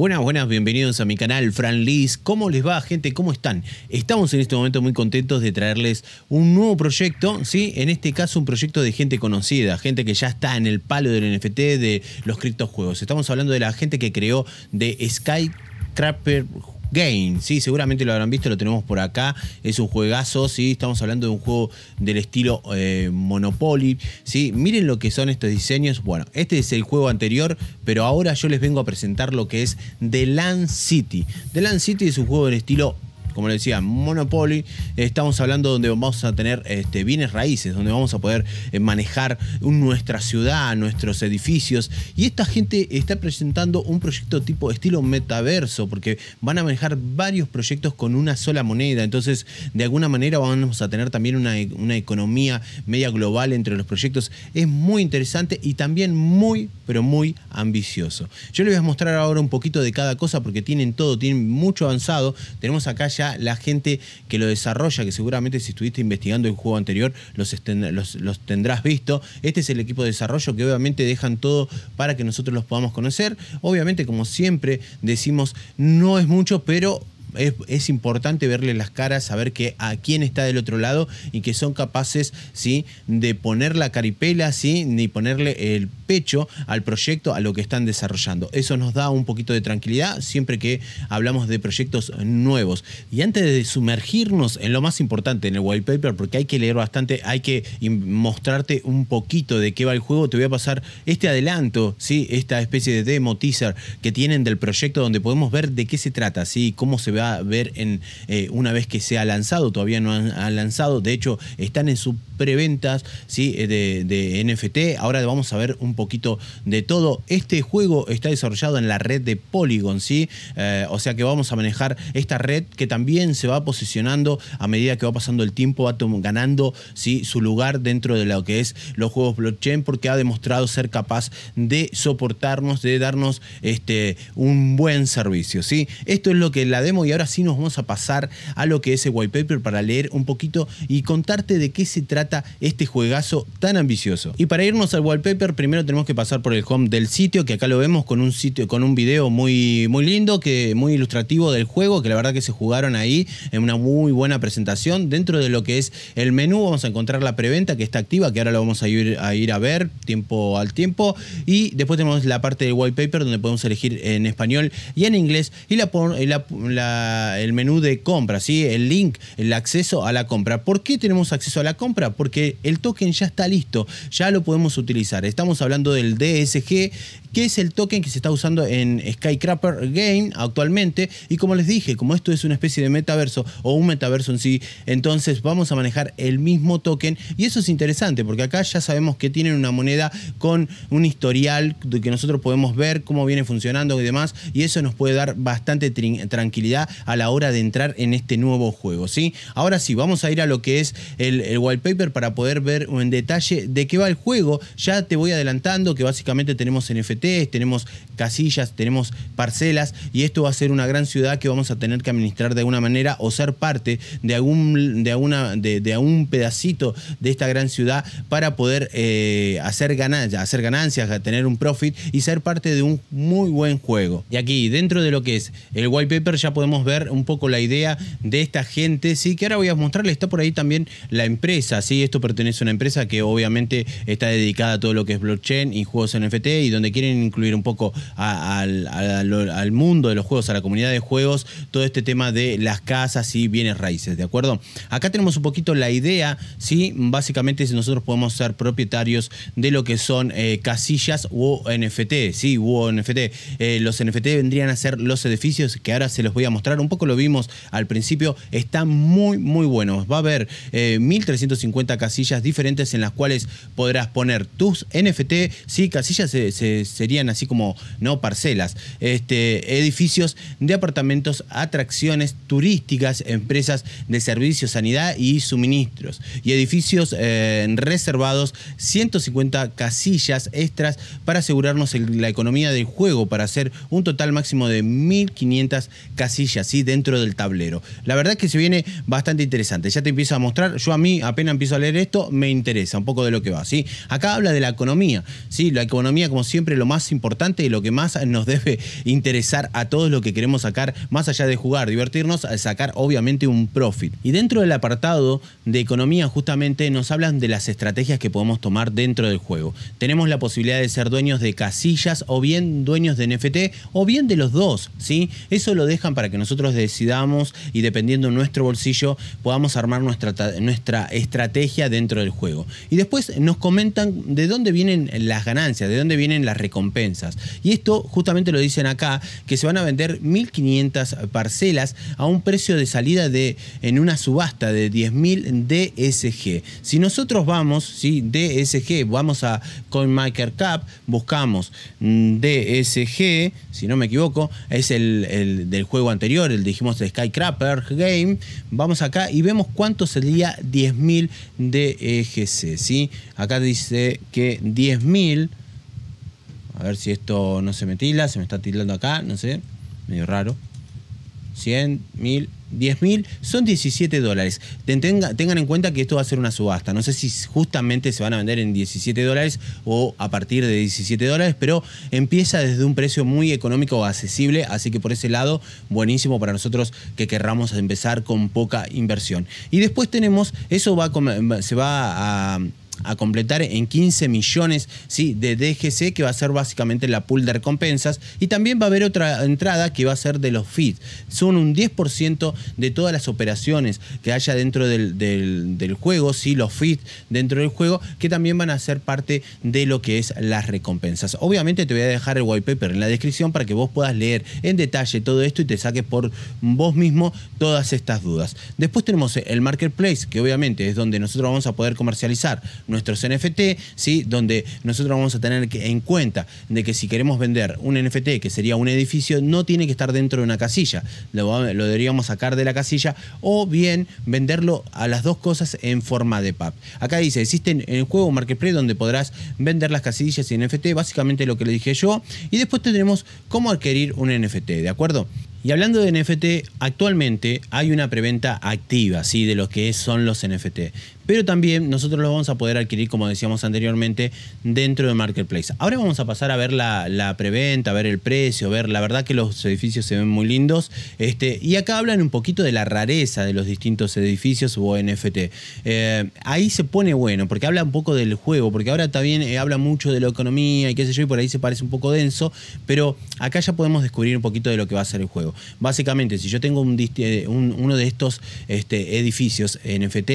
Buenas, buenas, bienvenidos a mi canal Fran Liz. ¿Cómo les va, gente? ¿Cómo están? Estamos en este momento muy contentos de traerles un nuevo proyecto, ¿sí? En este caso, un proyecto de gente conocida, gente que ya está en el palo del NFT de los criptojuegos. Estamos hablando de la gente que creó de Skycrapper Game. Sí, seguramente lo habrán visto, lo tenemos por acá. Es un juegazo, sí. Estamos hablando de un juego del estilo eh, Monopoly. Sí, miren lo que son estos diseños. Bueno, este es el juego anterior, pero ahora yo les vengo a presentar lo que es The Land City. The Land City es un juego del estilo como le decía, Monopoly, estamos hablando donde vamos a tener este, bienes raíces, donde vamos a poder eh, manejar nuestra ciudad, nuestros edificios. Y esta gente está presentando un proyecto tipo estilo metaverso, porque van a manejar varios proyectos con una sola moneda. Entonces, de alguna manera vamos a tener también una, una economía media global entre los proyectos. Es muy interesante y también muy, pero muy ambicioso. Yo les voy a mostrar ahora un poquito de cada cosa porque tienen todo, tienen mucho avanzado. Tenemos acá ya la gente que lo desarrolla, que seguramente si estuviste investigando el juego anterior, los, los tendrás visto. Este es el equipo de desarrollo que obviamente dejan todo para que nosotros los podamos conocer. Obviamente, como siempre decimos, no es mucho, pero es, importante verle las caras, saber que a quién está del otro lado y que son capaces ¿sí? de poner la caripela ¿sí? ni ponerle el pecho al proyecto, a lo que están desarrollando. Eso nos da un poquito de tranquilidad siempre que hablamos de proyectos nuevos. Y antes de sumergirnos en lo más importante, en el white porque hay que leer bastante, hay que mostrarte un poquito de qué va el juego, te voy a pasar este adelanto, ¿sí? esta especie de demo teaser que tienen del proyecto donde podemos ver de qué se trata, ¿sí? cómo se ve va a ver en, eh, una vez que se ha lanzado, todavía no han, lanzado, de hecho están en su preventas ¿sí? Eh, de, de, NFT. Ahora vamos a ver un poquito de todo. Este juego está desarrollado en la red de Polygon, ¿sí? Eh, o sea que vamos a manejar esta red que también se va posicionando a medida que va pasando el tiempo, va ganando ¿sí? su lugar dentro de lo que es los juegos blockchain porque ha demostrado ser capaz de soportarnos, de darnos este, un buen servicio. ¿sí? Esto es lo que la demo y ahora sí nos vamos a pasar a lo que es el white para leer un poquito y contarte de qué se trata este juegazo tan ambicioso. Y para irnos al wallpaper, primero tenemos que pasar por el home del sitio, que acá lo vemos con un sitio, con un video muy, muy lindo, que muy ilustrativo del juego, que la verdad que se jugaron ahí en una muy buena presentación. Dentro de lo que es el menú, vamos a encontrar la preventa que está activa, que ahora lo vamos a ir a, ir a ver tiempo al tiempo. Y después tenemos la parte del white donde podemos elegir en español y en inglés. Y la el menú de compra, el link, el acceso a la compra. ¿Por qué tenemos acceso a la compra? Porque el token ya está listo, ya lo podemos utilizar. Estamos hablando del DSG, que es el token que se está usando en Skycrapper Game actualmente. Y como les dije, como esto es una especie de metaverso o un metaverso en sí, entonces vamos a manejar el mismo token. Y eso es interesante, porque acá ya sabemos que tienen una moneda con un historial que nosotros podemos ver cómo viene funcionando y demás. Y eso nos puede dar bastante tranquilidad a la hora de entrar en este nuevo juego. ¿sí? Ahora sí, vamos a ir a lo que es el, wallpaper para poder ver en detalle de qué va el juego. Ya te voy adelantando que básicamente tenemos NFTs, tenemos casillas, tenemos parcelas y esto va a ser una gran ciudad que vamos a tener que administrar de alguna manera o ser parte de algún, de alguna, de, pedacito de esta gran ciudad para poder eh, hacer, ganancias, hacer ganancias, tener un profit y ser parte de un muy buen juego. Y aquí dentro de lo que es el wallpaper ya podemos ver un poco la idea de esta gente, ¿sí? que ahora voy a mostrarles, está por ahí también la empresa, ¿sí? esto pertenece a una empresa que obviamente está dedicada a todo lo que es blockchain y juegos NFT y donde quieren incluir un poco al mundo de los juegos, a la comunidad de juegos, todo este tema de las casas y bienes raíces, ¿de acuerdo? Acá tenemos un poquito la idea, ¿sí? básicamente si nosotros podemos ser propietarios de lo que son eh, casillas o NFT, ¿sí? u NFT. Eh, los NFT vendrían a ser los edificios que ahora se los voy a mostrar un poco lo vimos al principio, está muy, muy bueno. Va a haber 1350 eh, casillas diferentes en las cuales podrás poner tus NFT, sí, casillas se, serían así como, no parcelas, este, edificios de apartamentos, atracciones turísticas, empresas de servicios, sanidad y suministros. Y edificios eh, reservados, 150 casillas extras para asegurarnos la economía del juego, para hacer un total máximo de 1500 casillas así dentro del tablero. La verdad es que se viene bastante interesante. Ya te empiezo a mostrar, yo a mí apenas empiezo a leer esto, me interesa un poco de lo que va. ¿sí? Acá habla de la economía. ¿sí? La economía, como siempre, lo más importante y lo que más nos debe interesar a todos lo que queremos sacar, más allá de jugar, divertirnos, sacar obviamente un profit. Y dentro del apartado de economía, justamente nos hablan de las estrategias que podemos tomar dentro del juego. Tenemos la posibilidad de ser dueños de casillas o bien dueños de NFT o bien de los dos. ¿sí? Eso lo dejan para que nosotros nosotros decidamos y dependiendo nuestro bolsillo podamos armar nuestra, nuestra estrategia dentro del juego. Y después nos comentan de dónde vienen las ganancias, de dónde vienen las recompensas. Y esto justamente lo dicen acá, que se van a vender 1.500 parcelas a un precio de salida de, en una subasta de 10.000 DSG. Si nosotros vamos, si DSG, vamos a CoinMaker Cup, buscamos mm, DSG, si no me equivoco, es el del juego anterior el dijimos de Skycrapper Game, vamos acá y vemos cuánto sería 10.000 de EGC, ¿sí? Acá dice que 10.000, a ver si esto no se me tila, se me está tirando acá, no sé, medio raro. 100, 1000, 10 mil, son 17 dólares. tengan en cuenta que esto va a ser una subasta. No sé si justamente se van a vender en 17 dólares o a partir de 17 dólares, pero empieza desde un precio muy económico o accesible, así que por ese lado, buenísimo para nosotros que querramos empezar con poca inversión. Y después tenemos, eso va se va a a completar en 15 millones ¿sí? de DGC, que va a ser básicamente la pool de recompensas. Y también va a haber otra entrada que va a ser de los feeds. Son un 10% de todas las operaciones que haya dentro del, juego, ¿sí? los feeds dentro del juego, que también van a ser parte de lo que es las recompensas. Obviamente te voy a dejar el white paper en la descripción para que vos puedas leer en detalle todo esto y te saques por vos mismo todas estas dudas. Después tenemos el marketplace, que obviamente es donde nosotros vamos a poder comercializar nuestros NFT, ¿sí? donde nosotros vamos a tener que, en cuenta de que si queremos vender un NFT, que sería un edificio, no tiene que estar dentro de una casilla. Lo, deberíamos sacar de la casilla o bien venderlo a las dos cosas en forma de PAP. Acá dice, existen en el juego Marketplace donde podrás vender las casillas y NFT, básicamente lo que le dije yo. Y después tendremos cómo adquirir un NFT, ¿de acuerdo? Y hablando de NFT, actualmente hay una preventa activa, ¿sí? De lo que son los NFT. Pero también nosotros los vamos a poder adquirir, como decíamos anteriormente, dentro de Marketplace. Ahora vamos a pasar a ver la, preventa, a ver el precio, ver, la verdad que los edificios se ven muy lindos. Este, y acá hablan un poquito de la rareza de los distintos edificios o NFT. Eh, ahí se pone bueno, porque habla un poco del juego, porque ahora también eh, habla mucho de la economía y qué sé yo, y por ahí se parece un poco denso, pero acá ya podemos descubrir un poquito de lo que va a ser el juego. Básicamente, si yo tengo eh, uno de estos este, edificios NFT,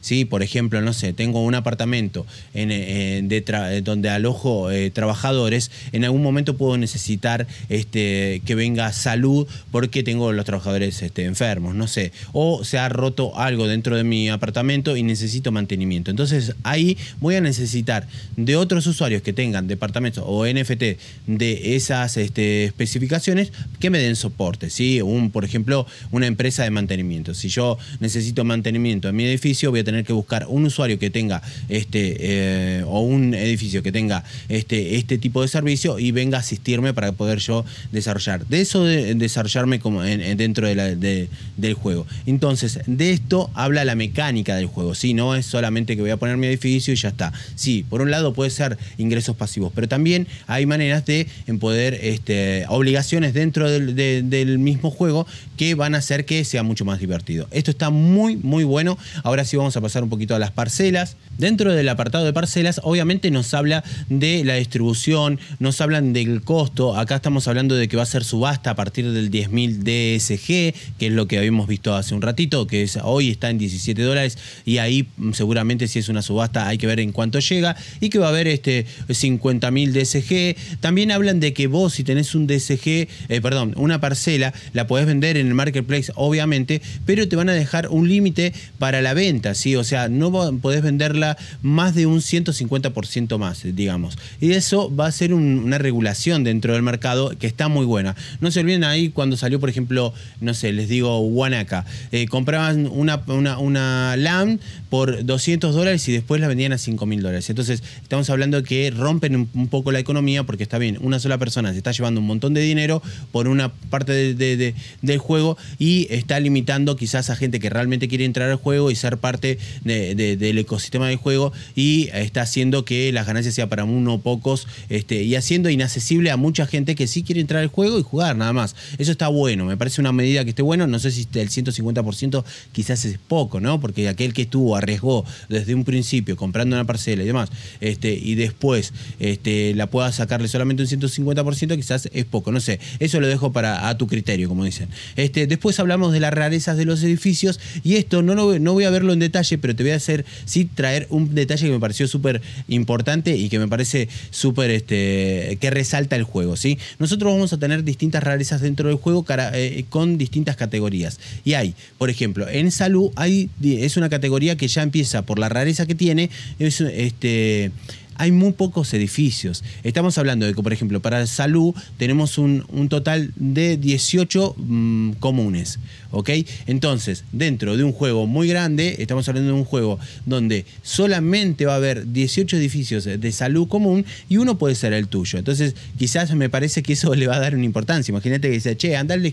¿sí? por ejemplo, no sé, tengo un apartamento en, eh, eh, donde alojo trabajadores, en algún momento puedo necesitar este, que venga salud porque tengo los trabajadores este, enfermos, no sé, o se ha roto algo dentro de mi apartamento y necesito mantenimiento. Entonces ahí voy a necesitar de otros usuarios que tengan departamentos o NFT de esas este, especificaciones que me den soporte. Un, por ejemplo, una empresa de mantenimiento. Si yo necesito mantenimiento en mi edificio, voy a tener que buscar un usuario que tenga este eh, o un edificio que tenga este, este tipo de servicio y venga a asistirme para poder yo desarrollar. De eso desarrollarme como dentro de del juego. Entonces, de esto habla la mecánica del juego, si No es solamente que voy a poner mi edificio y ya está. Sí, por un lado puede ser ingresos pasivos, pero también hay maneras de en poder, este, obligaciones dentro del, del mismo juego que van a hacer que sea mucho más divertido. Esto está muy, muy bueno. Ahora sí vamos a pasar un poquito a las parcelas. Dentro del apartado de parcelas, obviamente nos habla de la distribución, nos hablan del costo. Acá estamos hablando de que va a ser subasta a partir del 10.000 DSG, que es lo que habíamos visto hace un ratito, que es, hoy está en 17 dólares y ahí mm, seguramente si es una subasta hay que ver en cuánto llega y que va a haber este 50.000 DSG. También hablan de que vos si tenés un DSG, eh, perdón, una parcela, la podés vender en el marketplace, obviamente, pero te van a dejar un límite para la venta, ¿sí? O sea, no podés venderla más de un 150% más, digamos. Y eso va a ser una regulación dentro del mercado que está muy buena. No se olviden ahí cuando salió, por ejemplo, no sé, les digo Wanaka. Eh, compraban una, una, una LAM por 200 dólares y después la vendían a 5 mil dólares. Entonces, estamos hablando que rompen un poco la economía porque está bien, una sola persona se está llevando un montón de dinero por una parte de del juego y está limitando quizás a gente que realmente quiere entrar al juego y ser parte del ecosistema del juego y está haciendo que las ganancias sea para uno o pocos este, y haciendo inaccesible a mucha gente que sí quiere entrar al juego y jugar nada más. Eso está bueno, me parece una medida que esté bueno, no sé si el 150% quizás es poco, ¿no? Porque aquel que estuvo arriesgó desde un principio comprando una parcela y demás, este, y después este, la pueda sacarle solamente un 150%, quizás es poco, no sé. Eso lo dejo para tu criterio, como dicen. Este, después hablamos de las rarezas de los edificios y esto no, lo, no voy a verlo en detalle, pero te voy a hacer, sí, traer un detalle que me pareció súper importante y que me parece súper, este, que resalta el juego, ¿sí? Nosotros vamos a tener distintas rarezas dentro del juego eh, con distintas categorías. Y hay, por ejemplo, en salud hay, es una categoría que ya empieza por la rareza que tiene, este, hay muy pocos edificios. Estamos hablando de que, por ejemplo, para salud tenemos un, total de 18 mm, comunes. ¿Ok? Entonces, dentro de un juego muy grande, estamos hablando de un juego donde solamente va a haber 18 edificios de salud común y uno puede ser el tuyo. Entonces, quizás me parece que eso le va a dar una importancia. Imagínate que dice, che, anda al,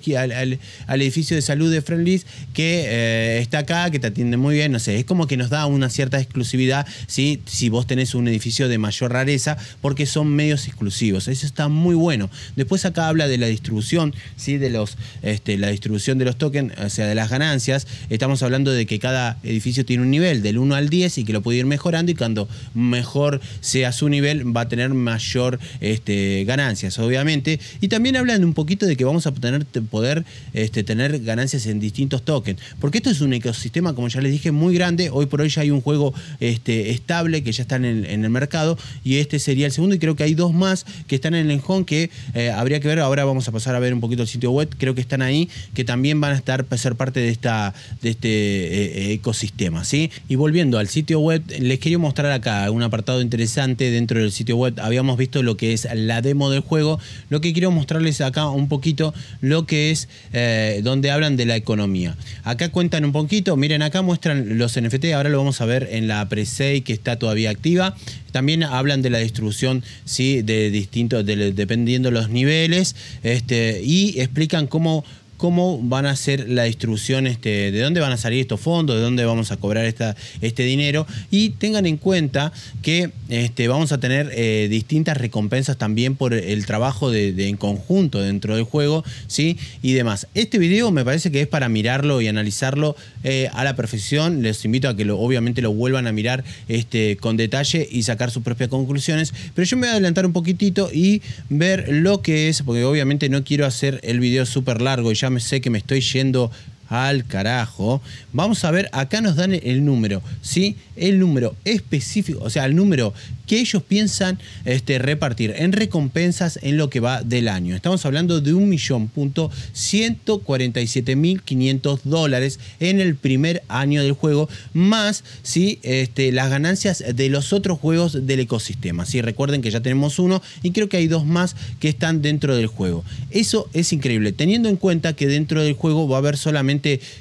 edificio de salud de Friendly's que eh, está acá, que te atiende muy bien, no sé. Es como que nos da una cierta exclusividad ¿sí? si vos tenés un edificio de mayor rareza, porque son medios exclusivos. Eso está muy bueno. Después acá habla de la distribución, ¿sí? de los, este, la distribución de los tokens o sea, de las ganancias, estamos hablando de que cada edificio tiene un nivel del 1 al 10 y que lo puede ir mejorando y cuando mejor sea su nivel va a tener mayor este, ganancias, obviamente. Y también hablan un poquito de que vamos a poder este, tener ganancias en distintos tokens, porque esto es un ecosistema, como ya les dije, muy grande. Hoy por hoy ya hay un juego este, estable que ya está en el, mercado y este sería el segundo y creo que hay dos más que están en el Enjón que eh, habría que ver. Ahora vamos a pasar a ver un poquito el sitio web, creo que están ahí, que también van a estar ser parte de, esta, de este eh, eh, ecosistema. ¿sí? Y volviendo al sitio web, les quería mostrar acá un apartado interesante dentro del sitio web. Habíamos visto lo que es la demo del juego. Lo que quiero mostrarles acá un poquito lo que es eh, donde hablan de la economía. Acá cuentan un poquito, miren, acá muestran los NFT, ahora lo vamos a ver en la pre que está todavía activa. También hablan de la distribución, ¿sí? de distintos, dependiendo los niveles, este, y explican cómo cómo van a ser la distribución, este, de dónde van a salir estos fondos, de dónde vamos a cobrar esta, este dinero. Y tengan en cuenta que este, vamos a tener eh, distintas recompensas también por el trabajo de, en conjunto dentro del juego ¿sí? y demás. Este video me parece que es para mirarlo y analizarlo eh, a la perfección. Les invito a que lo, obviamente lo vuelvan a mirar este, con detalle y sacar sus propias conclusiones. Pero yo me voy a adelantar un poquitito y ver lo que es, porque obviamente no quiero hacer el video súper largo ya me sé que me estoy yendo al carajo. Vamos a ver, acá nos dan el número, ¿sí? El número específico, o sea, el número que ellos piensan este, repartir en recompensas en lo que va del año. Estamos hablando de 1.147.500 dólares en el primer año del juego, más ¿sí? este, las ganancias de los otros juegos del ecosistema. Si Recuerden que ya tenemos uno y creo que hay dos más que están dentro del juego. Eso es increíble, teniendo en cuenta que dentro del juego va a haber solamente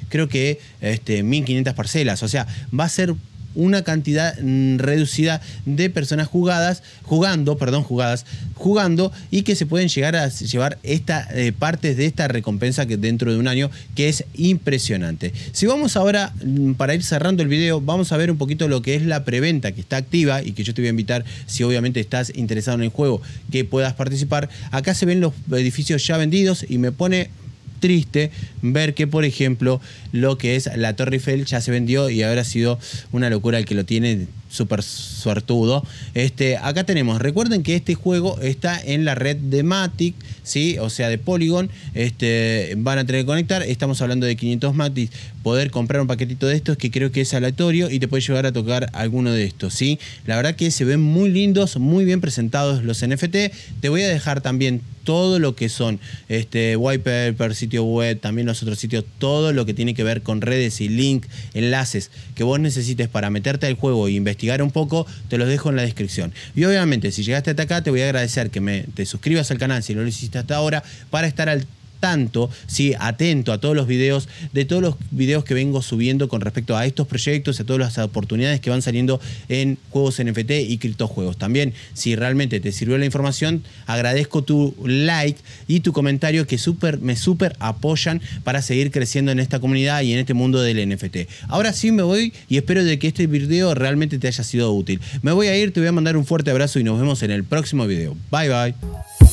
creo que, 1.500 este, parcelas. O sea, va a ser una cantidad mm, reducida de personas jugadas, jugando, perdón, jugadas, jugando y que se pueden llegar a llevar esta, eh, partes de esta recompensa que dentro de un año, que es impresionante. Si vamos ahora, mm, para ir cerrando el video, vamos a ver un poquito lo que es la preventa que está activa y que yo te voy a invitar, si obviamente estás interesado en el juego, que puedas participar. Acá se ven los edificios ya vendidos y me pone triste ver que, por ejemplo, lo que es la Torre Eiffel ya se vendió y habrá sido una locura el que lo tiene súper suertudo. Este, acá tenemos, recuerden que este juego está en la red de Matic, ¿sí? o sea, de Polygon. Este, van a tener que conectar. Estamos hablando de 500 Matic. Poder comprar un paquetito de estos que creo que es aleatorio y te puede llegar a tocar alguno de estos. ¿sí? La verdad que se ven muy lindos, muy bien presentados los NFT. Te voy a dejar también todo lo que son este, white paper, sitio web, también los otros sitios, todo lo que tiene que ver con redes y link, enlaces que vos necesites para meterte al juego e investigar un poco, te los dejo en la descripción. Y obviamente, si llegaste hasta acá, te voy a agradecer que me, te suscribas al canal si no lo hiciste hasta ahora para estar al tanto, sí, atento a todos los videos, de todos los videos que vengo subiendo con respecto a estos proyectos, a todas las oportunidades que van saliendo en juegos NFT y criptojuegos. También, si realmente te sirvió la información, agradezco tu like y tu comentario que super, me súper apoyan para seguir creciendo en esta comunidad y en este mundo del NFT. Ahora sí me voy y espero de que este video realmente te haya sido útil. Me voy a ir, te voy a mandar un fuerte abrazo y nos vemos en el próximo video. Bye bye.